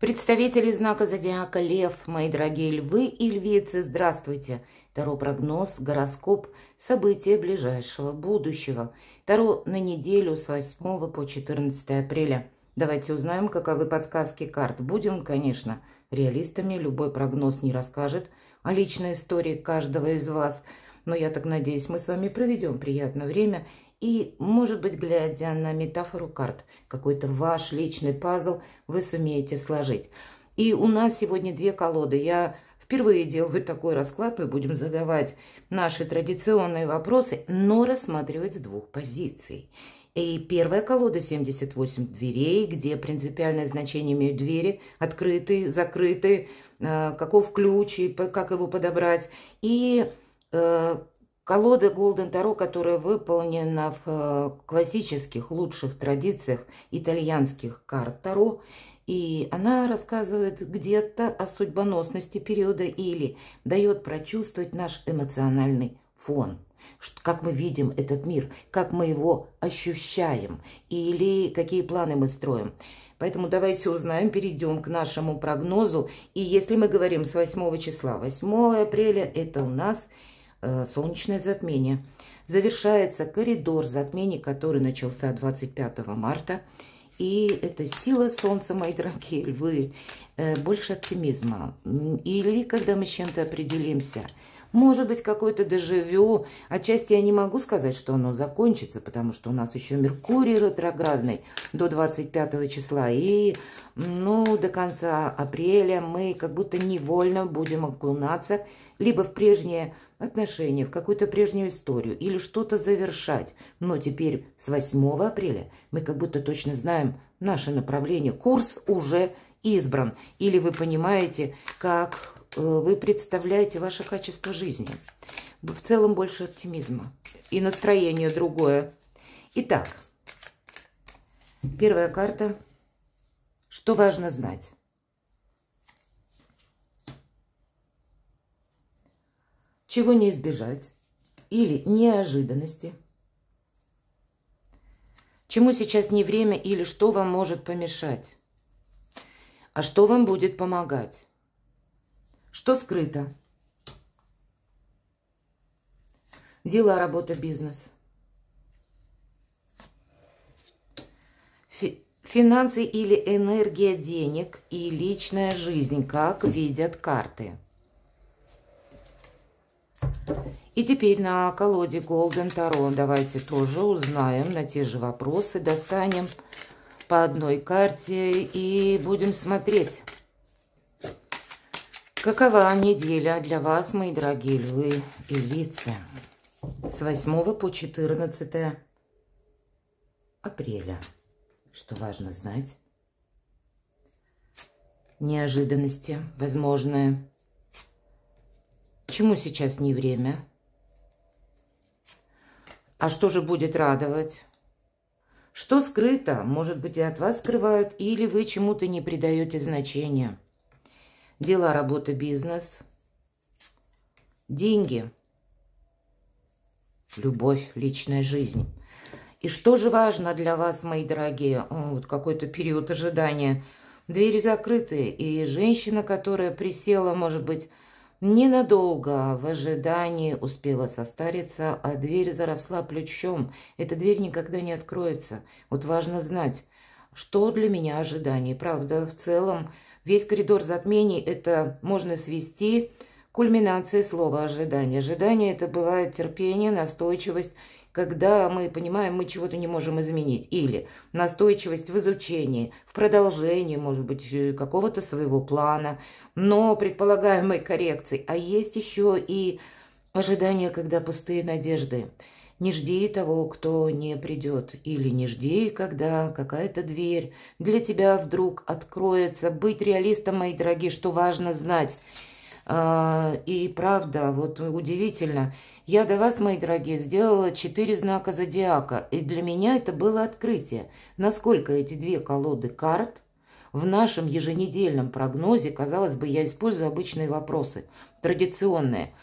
Представители знака зодиака Лев, мои дорогие львы и львицы, здравствуйте! Таро прогноз, гороскоп, события ближайшего будущего. Таро на неделю с 8 по 14 апреля. Давайте узнаем, каковы подсказки карт. Будем, конечно, реалистами, любой прогноз не расскажет о личной истории каждого из вас. Но я так надеюсь, мы с вами проведем приятное время и, может быть, глядя на метафору карт, какой-то ваш личный пазл вы сумеете сложить. И у нас сегодня две колоды. Я впервые делаю такой расклад. Мы будем задавать наши традиционные вопросы, но рассматривать с двух позиций. И первая колода 78 дверей, где принципиальное значение имеют двери, открытые, закрытые, э, каков ключ, и как его подобрать. И э, Колода Golden Таро, которая выполнена в э, классических лучших традициях итальянских карт Таро, и она рассказывает где-то о судьбоносности периода или дает прочувствовать наш эмоциональный фон как мы видим этот мир, как мы его ощущаем или какие планы мы строим. Поэтому давайте узнаем, перейдем к нашему прогнозу. И если мы говорим с 8 числа, 8 апреля это у нас Э, солнечное затмение. Завершается коридор затмений, который начался 25 марта. И это сила солнца, мои дорогие львы, э, больше оптимизма. Или когда мы с чем-то определимся. Может быть, какое-то дежавю. Отчасти я не могу сказать, что оно закончится, потому что у нас еще Меркурий ретроградный до 25 числа. И ну, до конца апреля мы как будто невольно будем окунаться либо в прежние отношения, в какую-то прежнюю историю или что-то завершать. Но теперь с 8 апреля мы как будто точно знаем наше направление. Курс уже избран. Или вы понимаете, как э, вы представляете ваше качество жизни. В целом больше оптимизма. И настроение другое. Итак, первая карта. Что важно знать? чего не избежать, или неожиданности, чему сейчас не время или что вам может помешать, а что вам будет помогать, что скрыто. Дела, работа, бизнес. Фи финансы или энергия денег и личная жизнь, как видят карты. И теперь на колоде Golden Tarot давайте тоже узнаем на те же вопросы, достанем по одной карте и будем смотреть, какова неделя для вас, мои дорогие львы и львицы, с 8 по 14 апреля. Что важно знать? Неожиданности, возможные Чему сейчас не время? А что же будет радовать? Что скрыто, может быть, и от вас скрывают, или вы чему-то не придаете значения. Дела, работа, бизнес. Деньги. Любовь, личная жизнь. И что же важно для вас, мои дорогие? О, вот какой-то период ожидания. Двери закрыты, и женщина, которая присела, может быть, Ненадолго а в ожидании успела состариться, а дверь заросла плечом. Эта дверь никогда не откроется. Вот важно знать, что для меня ожидание. Правда, в целом, весь коридор затмений – это можно свести кульминацией слова «ожидание». Ожидание – это бывает терпение, настойчивость – когда мы понимаем, мы чего-то не можем изменить. Или настойчивость в изучении, в продолжении, может быть, э, какого-то своего плана, но предполагаемой коррекции. А есть еще и ожидания, когда пустые надежды. Не жди того, кто не придет, или не жди, когда какая-то дверь для тебя вдруг откроется. Быть реалистом, мои дорогие, что важно знать – а, и правда, вот удивительно, я до вас, мои дорогие, сделала четыре знака зодиака, и для меня это было открытие, насколько эти две колоды карт в нашем еженедельном прогнозе, казалось бы, я использую обычные вопросы, традиционные,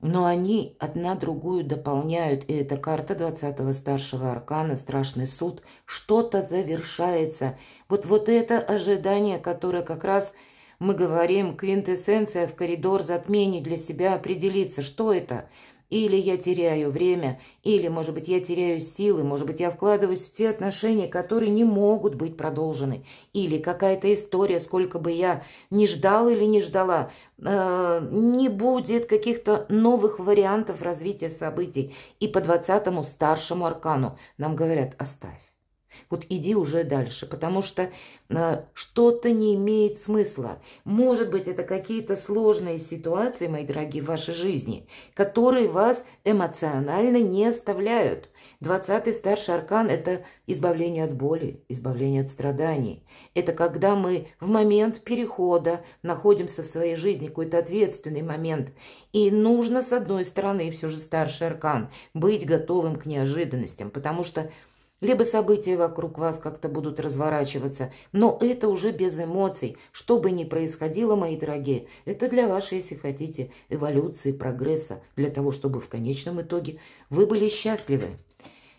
но они одна другую дополняют, и эта карта 20-го старшего аркана, страшный суд, что-то завершается. Вот, вот это ожидание, которое как раз – мы говорим, квинтэссенция в коридор затмений для себя определиться, что это. Или я теряю время, или, может быть, я теряю силы, может быть, я вкладываюсь в те отношения, которые не могут быть продолжены. Или какая-то история, сколько бы я ни ждал или не ждала, э, не будет каких-то новых вариантов развития событий. И по двадцатому старшему аркану нам говорят «оставь». Вот иди уже дальше, потому что э, что-то не имеет смысла. Может быть, это какие-то сложные ситуации, мои дорогие, в вашей жизни, которые вас эмоционально не оставляют. Двадцатый старший аркан – это избавление от боли, избавление от страданий. Это когда мы в момент перехода находимся в своей жизни, какой-то ответственный момент. И нужно, с одной стороны, все же старший аркан, быть готовым к неожиданностям, потому что – либо события вокруг вас как-то будут разворачиваться, но это уже без эмоций. Что бы ни происходило, мои дорогие, это для вашей, если хотите, эволюции, прогресса, для того, чтобы в конечном итоге вы были счастливы.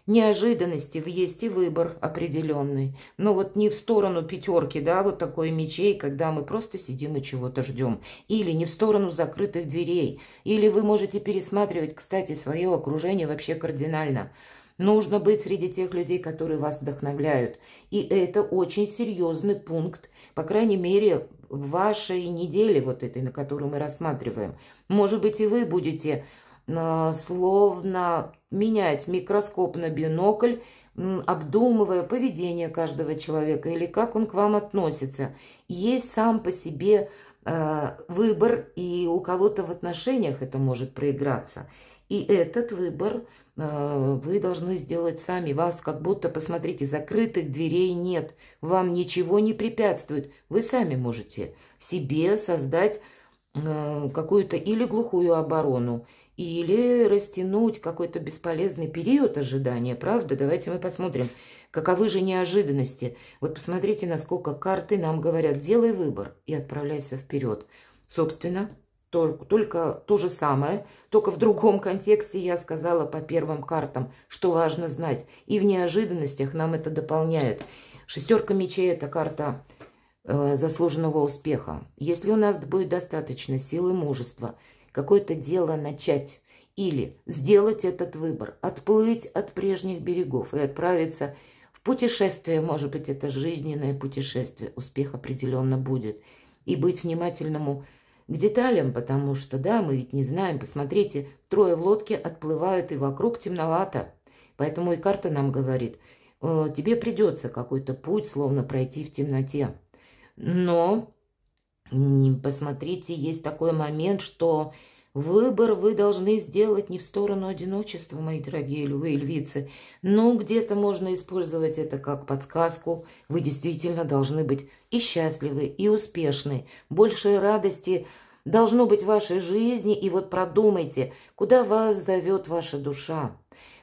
Неожиданности есть и выбор определенный. Но вот не в сторону пятерки, да, вот такой мечей, когда мы просто сидим и чего-то ждем. Или не в сторону закрытых дверей. Или вы можете пересматривать, кстати, свое окружение вообще кардинально – Нужно быть среди тех людей, которые вас вдохновляют. И это очень серьезный пункт, по крайней мере, в вашей неделе вот этой, на которую мы рассматриваем. Может быть, и вы будете э, словно менять микроскоп на бинокль, обдумывая поведение каждого человека или как он к вам относится. Есть сам по себе э, выбор, и у кого-то в отношениях это может проиграться. И этот выбор – Э, вы должны сделать сами. Вас как будто, посмотрите, закрытых дверей нет. Вам ничего не препятствует. Вы сами можете себе создать э, какую-то или глухую оборону, или растянуть какой-то бесполезный период ожидания, правда? Давайте мы посмотрим, каковы же неожиданности. Вот посмотрите, насколько карты нам говорят, делай выбор и отправляйся вперед. Собственно, только, только то же самое, только в другом контексте я сказала по первым картам, что важно знать. И в неожиданностях нам это дополняет. Шестерка мечей – это карта э, заслуженного успеха. Если у нас будет достаточно силы мужества, какое-то дело начать или сделать этот выбор, отплыть от прежних берегов и отправиться в путешествие, может быть, это жизненное путешествие, успех определенно будет, и быть внимательному – к деталям, потому что, да, мы ведь не знаем. Посмотрите, трое в лодке отплывают, и вокруг темновато. Поэтому и карта нам говорит, «Э, тебе придется какой-то путь словно пройти в темноте. Но посмотрите, есть такой момент, что Выбор вы должны сделать не в сторону одиночества, мои дорогие львы и львицы. но ну, где-то можно использовать это как подсказку. Вы действительно должны быть и счастливы, и успешны. Больше радости должно быть в вашей жизни. И вот продумайте, куда вас зовет ваша душа,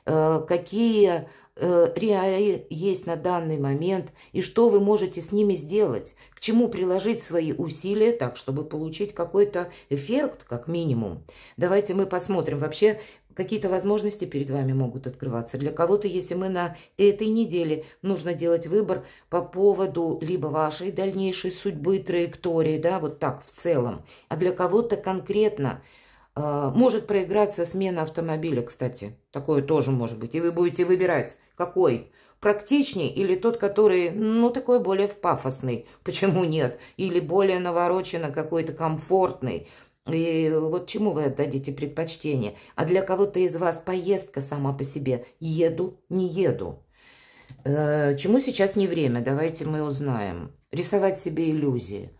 э, какие э, реалии есть на данный момент и что вы можете с ними сделать, чему приложить свои усилия так, чтобы получить какой-то эффект, как минимум. Давайте мы посмотрим вообще, какие-то возможности перед вами могут открываться. Для кого-то, если мы на этой неделе нужно делать выбор по поводу либо вашей дальнейшей судьбы, траектории, да, вот так в целом, а для кого-то конкретно э, может проиграться смена автомобиля, кстати, такое тоже может быть, и вы будете выбирать, какой – практичней, или тот, который, ну, такой более пафосный, почему нет, или более навороченно какой-то комфортный. И вот чему вы отдадите предпочтение? А для кого-то из вас поездка сама по себе. Еду, не еду. Э, чему сейчас не время? Давайте мы узнаем. Рисовать себе иллюзии.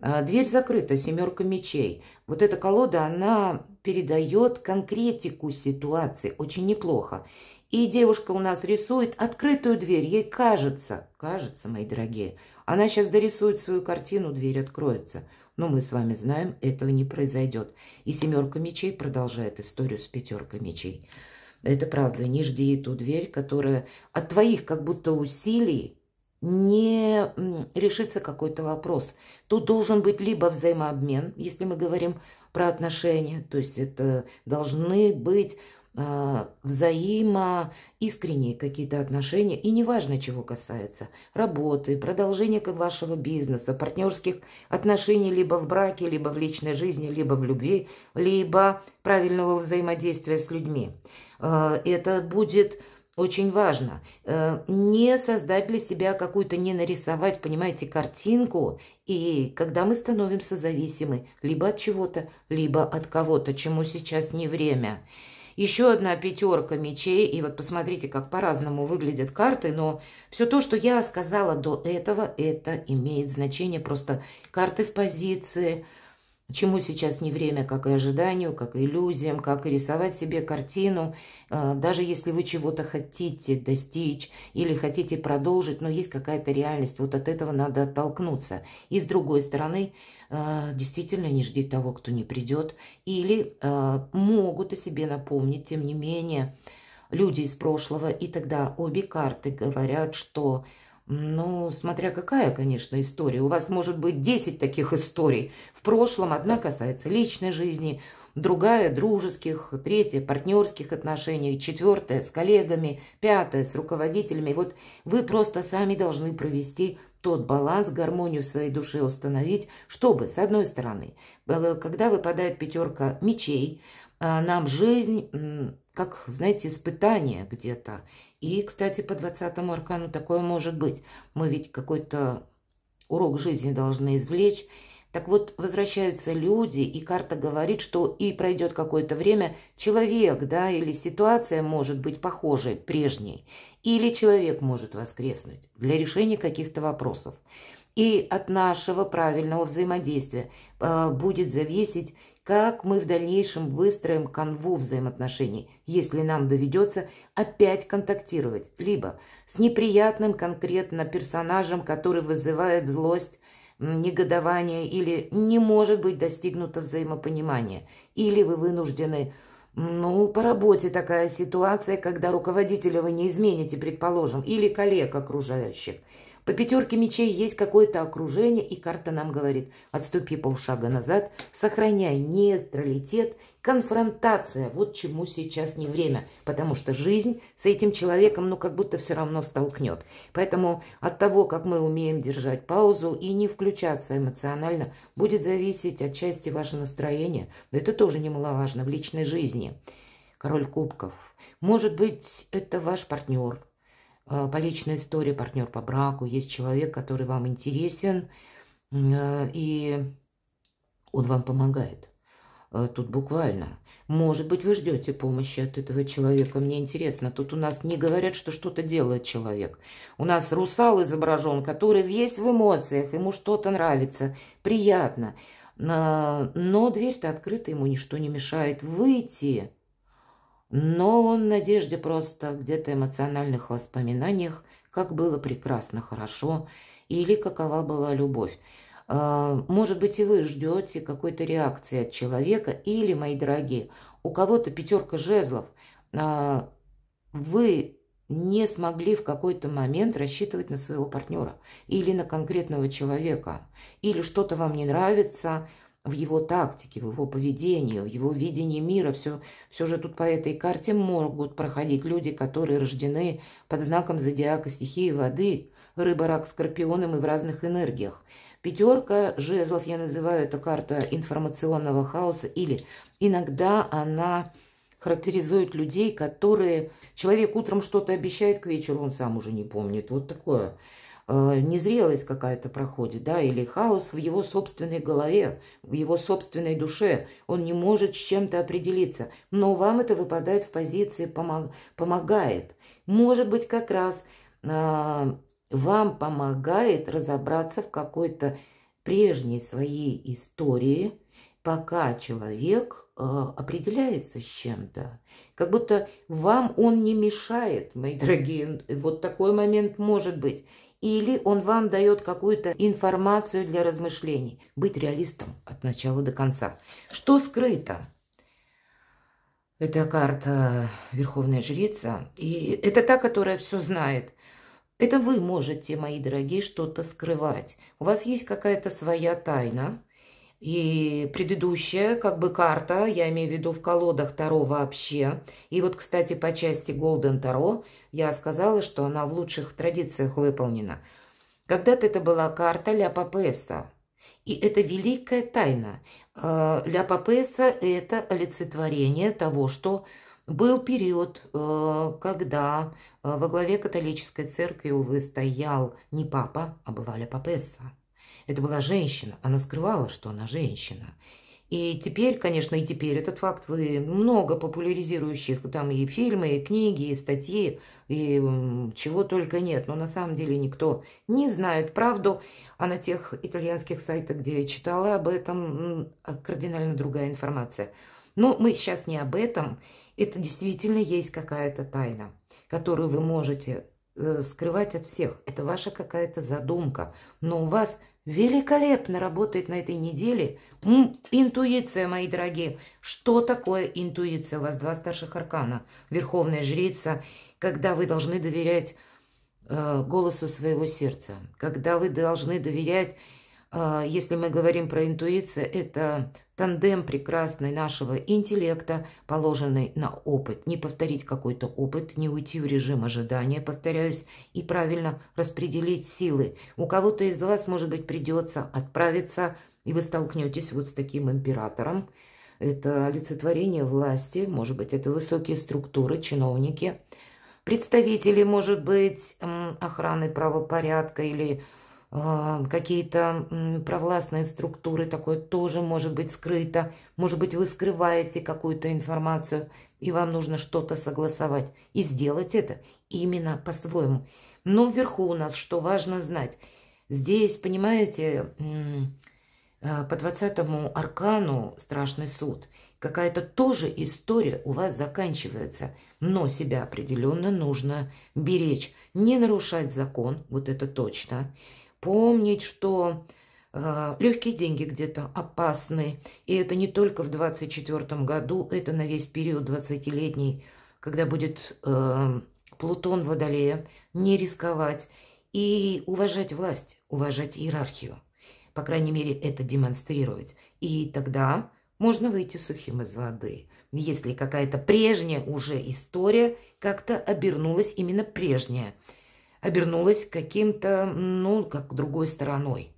Э, дверь закрыта, семерка мечей. Вот эта колода, она передает конкретику ситуации очень неплохо. И девушка у нас рисует открытую дверь. Ей кажется, кажется, мои дорогие, она сейчас дорисует свою картину, дверь откроется. Но мы с вами знаем, этого не произойдет. И семерка мечей продолжает историю с пятеркой мечей. Это правда, не жди ту дверь, которая от твоих как будто усилий не решится какой-то вопрос. Тут должен быть либо взаимообмен, если мы говорим про отношения, то есть это должны быть Э, взаимоискренние какие-то отношения, и неважно, чего касается, работы, продолжения вашего бизнеса, партнерских отношений либо в браке, либо в личной жизни, либо в любви, либо правильного взаимодействия с людьми. Э, это будет очень важно. Э, не создать для себя какую-то, не нарисовать, понимаете, картинку. И когда мы становимся зависимы либо от чего-то, либо от кого-то, чему сейчас не время – еще одна пятерка мечей, и вот посмотрите, как по-разному выглядят карты, но все то, что я сказала до этого, это имеет значение. Просто карты в позиции, чему сейчас не время, как и ожиданию, как и иллюзиям, как и рисовать себе картину. А, даже если вы чего-то хотите достичь или хотите продолжить, но есть какая-то реальность, вот от этого надо оттолкнуться. И с другой стороны, Э, действительно не жди того, кто не придет, или э, могут о себе напомнить, тем не менее, люди из прошлого, и тогда обе карты говорят, что ну, смотря какая, конечно, история. У вас может быть 10 таких историй. В прошлом одна касается личной жизни, другая – дружеских, третья – партнерских отношений, четвертая – с коллегами, пятая – с руководителями. Вот вы просто сами должны провести тот баланс, гармонию в своей душе установить, чтобы, с одной стороны, когда выпадает пятерка мечей, а, нам жизнь, как, знаете, испытание где-то. И, кстати, по 20-му аркану такое может быть. Мы ведь какой-то урок жизни должны извлечь так вот, возвращаются люди, и карта говорит, что и пройдет какое-то время, человек, да, или ситуация может быть похожей, прежней, или человек может воскреснуть для решения каких-то вопросов. И от нашего правильного взаимодействия э, будет зависеть, как мы в дальнейшем выстроим канву взаимоотношений, если нам доведется опять контактировать, либо с неприятным конкретно персонажем, который вызывает злость, негодование или не может быть достигнуто взаимопонимание, или вы вынуждены, ну, по работе такая ситуация, когда руководителя вы не измените, предположим, или коллег окружающих. По пятерке мечей есть какое-то окружение, и карта нам говорит, отступи полшага назад, сохраняй нейтралитет Конфронтация – вот чему сейчас не время, потому что жизнь с этим человеком, ну, как будто все равно столкнет. Поэтому от того, как мы умеем держать паузу и не включаться эмоционально, будет зависеть отчасти ваше настроение. Да это тоже немаловажно в личной жизни. Король кубков. Может быть, это ваш партнер э, по личной истории, партнер по браку. Есть человек, который вам интересен, э, и он вам помогает. А, тут буквально. Может быть, вы ждете помощи от этого человека. Мне интересно. Тут у нас не говорят, что что-то делает человек. У нас русал изображен, который весь в эмоциях. Ему что-то нравится. Приятно. А, но дверь-то открыта, ему ничто не мешает выйти. Но он, в надежде просто где-то эмоциональных воспоминаниях, как было прекрасно, хорошо, или какова была любовь. А, может быть, и вы ждете какой-то реакции от человека или, мои дорогие, у кого-то пятерка жезлов. А, вы не смогли в какой-то момент рассчитывать на своего партнера или на конкретного человека, или что-то вам не нравится в его тактике, в его поведении, в его видении мира. Все, все же тут по этой карте могут проходить люди, которые рождены под знаком зодиака стихии воды, рыба, рак, скорпионом и в разных энергиях. Пятерка жезлов, я называю это карта информационного хаоса, или иногда она характеризует людей, которые... Человек утром что-то обещает, к вечеру он сам уже не помнит. Вот такое. Э, незрелость какая-то проходит, да, или хаос в его собственной голове, в его собственной душе. Он не может с чем-то определиться. Но вам это выпадает в позиции помог, «помогает». Может быть, как раз а, вам помогает разобраться в какой-то прежней своей истории, пока человек э, определяется с чем-то. Как будто вам он не мешает, мои дорогие. Вот такой момент может быть. Или он вам дает какую-то информацию для размышлений. Быть реалистом от начала до конца. Что скрыто? Это карта э, Верховная Жрица. И это та, которая все знает – это вы можете, мои дорогие, что-то скрывать. У вас есть какая-то своя тайна. И предыдущая, как бы, карта, я имею в виду в колодах Таро вообще. И вот, кстати, по части Golden Таро я сказала, что она в лучших традициях выполнена. Когда-то это была карта Ля Папеса. И это великая тайна. Э, Ля Папеса – это олицетворение того, что был период, э, когда э, во главе католической церкви, увы, стоял не папа, а была ля папесса. Это была женщина, она скрывала, что она женщина. И теперь, конечно, и теперь этот факт вы много популяризирующих там и фильмы, и книги, и статьи, и чего только нет. Но на самом деле никто не знает правду. А на тех итальянских сайтах, где я читала об этом, кардинально другая информация. Но мы сейчас не об этом это действительно есть какая-то тайна, которую вы можете э, скрывать от всех. Это ваша какая-то задумка. Но у вас великолепно работает на этой неделе М интуиция, мои дорогие. Что такое интуиция? У вас два старших аркана. Верховная жрица, когда вы должны доверять э, голосу своего сердца, когда вы должны доверять а, если мы говорим про интуицию, это тандем прекрасный нашего интеллекта, положенный на опыт. Не повторить какой-то опыт, не уйти в режим ожидания, повторяюсь, и правильно распределить силы. У кого-то из вас, может быть, придется отправиться, и вы столкнетесь вот с таким императором. Это олицетворение власти, может быть, это высокие структуры, чиновники, представители, может быть, охраны правопорядка или а, какие-то провластные структуры, такое тоже может быть скрыто. Может быть, вы скрываете какую-то информацию, и вам нужно что-то согласовать. И сделать это именно по-своему. Но вверху у нас, что важно знать, здесь, понимаете, а, по 20 аркану страшный суд. Какая-то тоже история у вас заканчивается, но себя определенно нужно беречь. Не нарушать закон, вот это точно помнить, что э, легкие деньги где-то опасны. И это не только в 2024 году, это на весь период 20-летний, когда будет э, Плутон в Водолее, не рисковать и уважать власть, уважать иерархию. По крайней мере, это демонстрировать. И тогда можно выйти сухим из воды, если какая-то прежняя уже история как-то обернулась именно прежняя – обернулась каким-то, ну, как другой стороной.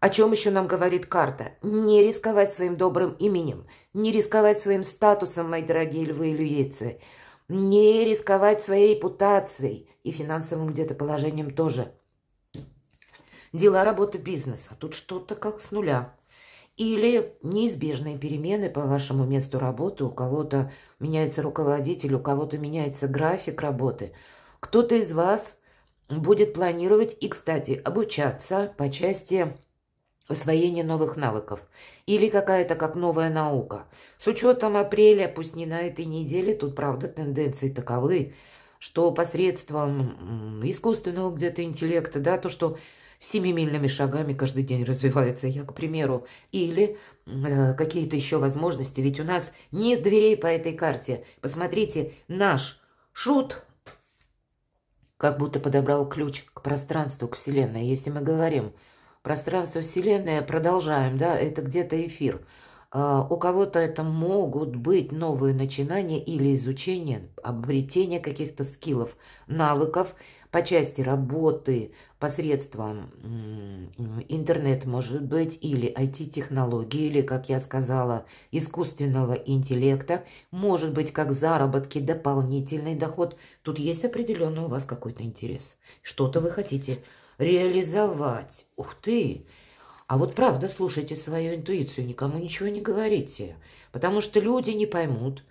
О чем еще нам говорит карта? Не рисковать своим добрым именем, не рисковать своим статусом, мои дорогие львы и люейцы, не рисковать своей репутацией и финансовым где-то положением тоже. Дела, работа, бизнес, а тут что-то как с нуля. Или неизбежные перемены по вашему месту работы, у кого-то меняется руководитель, у кого-то меняется график работы. Кто-то из вас будет планировать и, кстати, обучаться по части освоения новых навыков или какая-то как новая наука. С учетом апреля, пусть не на этой неделе, тут, правда, тенденции таковы, что посредством искусственного где-то интеллекта, да, то, что семимильными шагами каждый день развивается, я, к примеру, или э, какие-то еще возможности, ведь у нас нет дверей по этой карте. Посмотрите, наш шут как будто подобрал ключ к пространству, к Вселенной. Если мы говорим пространство Вселенной, продолжаем, да, это где-то эфир. А, у кого-то это могут быть новые начинания или изучение, обретение каких-то скиллов, навыков – по части работы посредством интернет, может быть, или IT-технологий, или, как я сказала, искусственного интеллекта, может быть, как заработки, дополнительный доход. Тут есть определенный у вас какой-то интерес. Что-то вы хотите реализовать. Ух ты! А вот правда слушайте свою интуицию, никому ничего не говорите, потому что люди не поймут.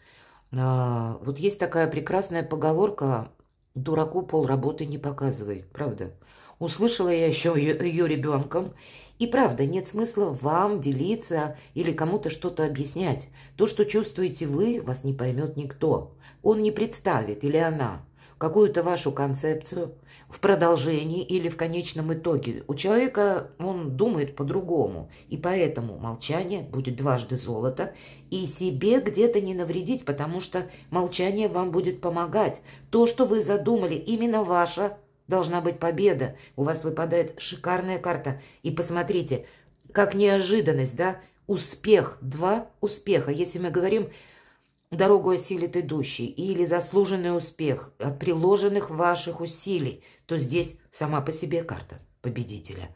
А, вот есть такая прекрасная поговорка Дураку пол работы не показывай, правда. Услышала я еще ее, ее ребенком. И правда, нет смысла вам делиться или кому-то что-то объяснять. То, что чувствуете вы, вас не поймет никто. Он не представит или она какую-то вашу концепцию в продолжении или в конечном итоге. У человека он думает по-другому, и поэтому молчание будет дважды золото, и себе где-то не навредить, потому что молчание вам будет помогать. То, что вы задумали, именно ваша должна быть победа. У вас выпадает шикарная карта. И посмотрите, как неожиданность, да? Успех, два успеха. Если мы говорим Дорогу осилит идущий или заслуженный успех от приложенных ваших усилий, то здесь сама по себе карта победителя.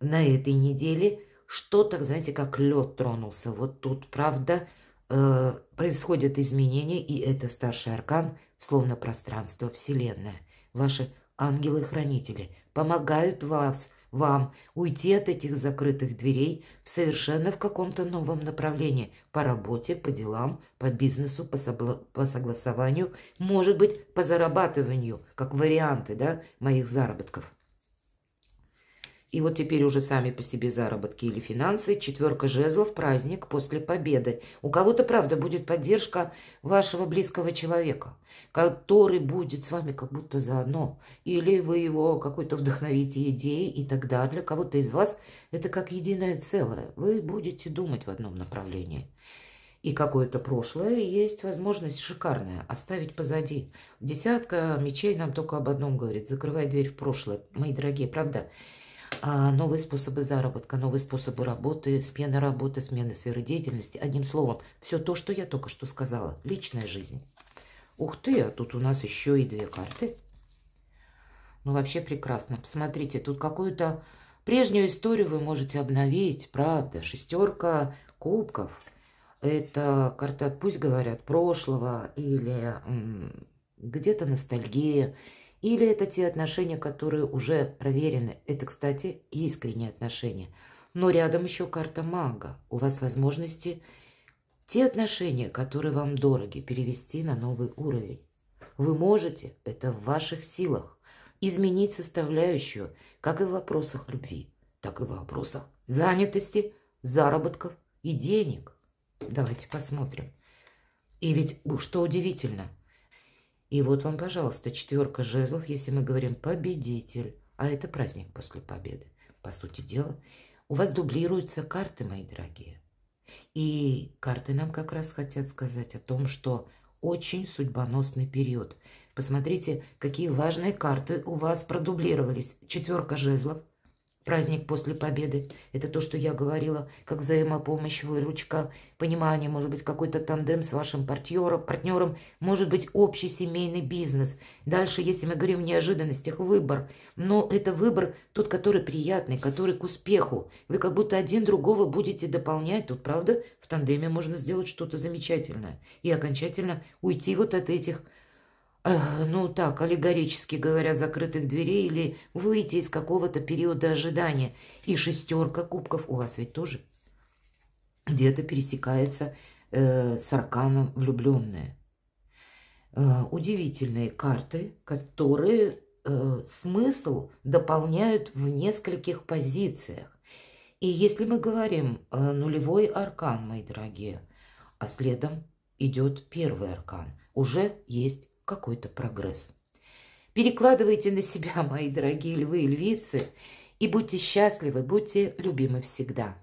На этой неделе что-то, знаете, как лед тронулся. Вот тут, правда, э, происходят изменения, и это старший аркан, словно пространство Вселенная. Ваши ангелы-хранители помогают вас – вам уйти от этих закрытых дверей в совершенно в каком-то новом направлении по работе, по делам, по бизнесу, по, согло по согласованию, может быть, по зарабатыванию, как варианты да, моих заработков. И вот теперь уже сами по себе заработки или финансы. Четверка жезлов, праздник после победы. У кого-то, правда, будет поддержка вашего близкого человека, который будет с вами как будто заодно. Или вы его какой-то вдохновите идеей, и тогда для кого-то из вас это как единое целое. Вы будете думать в одном направлении. И какое-то прошлое есть возможность шикарная оставить позади. Десятка мечей нам только об одном говорит. Закрывай дверь в прошлое, мои дорогие, правда? Правда? А, новые способы заработка, новые способы работы, смены работы, смены сферы деятельности. Одним словом, все то, что я только что сказала. Личная жизнь. Ух ты, а тут у нас еще и две карты. Ну, вообще прекрасно. Посмотрите, тут какую-то прежнюю историю вы можете обновить. Правда, шестерка кубков. Это карта, пусть говорят, прошлого или где-то ностальгия или это те отношения, которые уже проверены. Это, кстати, искренние отношения. Но рядом еще карта мага. У вас возможности те отношения, которые вам дороги, перевести на новый уровень. Вы можете, это в ваших силах, изменить составляющую, как и в вопросах любви, так и в вопросах занятости, заработков и денег. Давайте посмотрим. И ведь, что удивительно – и вот вам, пожалуйста, четверка жезлов, если мы говорим «победитель», а это праздник после победы. По сути дела, у вас дублируются карты, мои дорогие. И карты нам как раз хотят сказать о том, что очень судьбоносный период. Посмотрите, какие важные карты у вас продублировались. Четверка жезлов – праздник после победы. Это то, что я говорила, как взаимопомощь, выручка, понимание, может быть, какой-то тандем с вашим партнером, партнером, может быть, общий семейный бизнес. Дальше, если мы говорим о неожиданностях, выбор. Но это выбор тот, который приятный, который к успеху. Вы как будто один другого будете дополнять. Тут, правда, в тандеме можно сделать что-то замечательное и окончательно уйти вот от этих ну так, аллегорически говоря, закрытых дверей или выйти из какого-то периода ожидания. И шестерка кубков у вас ведь тоже где-то пересекается э, с арканом влюбленная. Э, удивительные карты, которые э, смысл дополняют в нескольких позициях. И если мы говорим э, нулевой аркан, мои дорогие, а следом идет первый аркан, уже есть какой-то прогресс. Перекладывайте на себя, мои дорогие львы и львицы, и будьте счастливы, будьте любимы всегда.